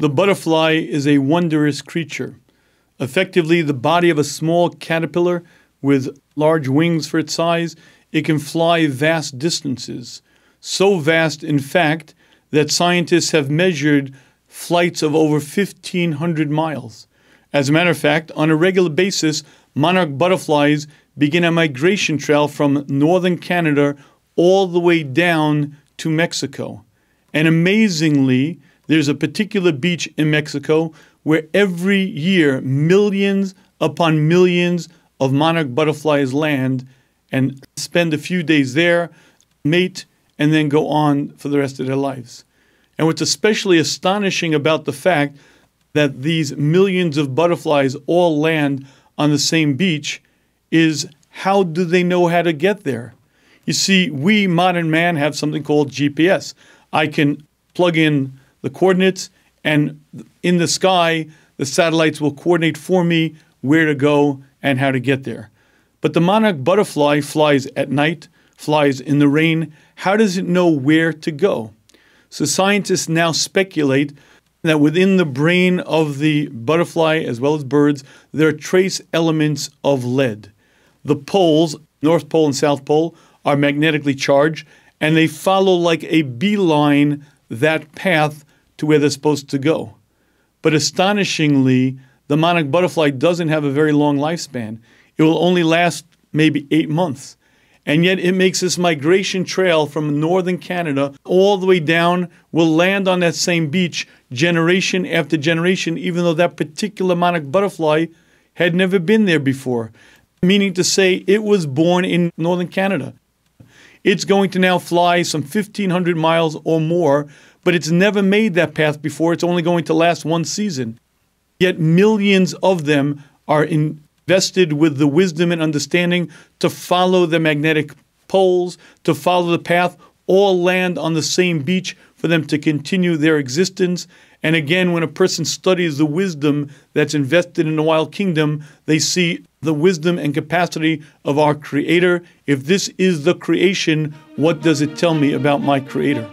The butterfly is a wondrous creature, effectively the body of a small caterpillar with large wings for its size. It can fly vast distances, so vast, in fact, that scientists have measured flights of over 1,500 miles. As a matter of fact, on a regular basis, monarch butterflies begin a migration trail from northern Canada all the way down to Mexico. And amazingly, there's a particular beach in Mexico where every year millions upon millions of monarch butterflies land and spend a few days there, mate, and then go on for the rest of their lives. And what's especially astonishing about the fact that these millions of butterflies all land on the same beach is how do they know how to get there? You see, we modern man have something called GPS. I can plug in the coordinates, and in the sky, the satellites will coordinate for me where to go and how to get there. But the monarch butterfly flies at night, flies in the rain. How does it know where to go? So scientists now speculate that within the brain of the butterfly, as well as birds, there are trace elements of lead. The poles, North Pole and South Pole, are magnetically charged, and they follow like a beeline that path to where they're supposed to go. But astonishingly, the monarch butterfly doesn't have a very long lifespan. It will only last maybe eight months. And yet it makes this migration trail from northern Canada all the way down, will land on that same beach generation after generation, even though that particular monarch butterfly had never been there before. Meaning to say, it was born in northern Canada. It's going to now fly some 1,500 miles or more, but it's never made that path before. It's only going to last one season. Yet millions of them are invested with the wisdom and understanding to follow the magnetic poles, to follow the path, all land on the same beach for them to continue their existence. And again, when a person studies the wisdom that's invested in the wild kingdom, they see the wisdom and capacity of our Creator. If this is the creation, what does it tell me about my Creator?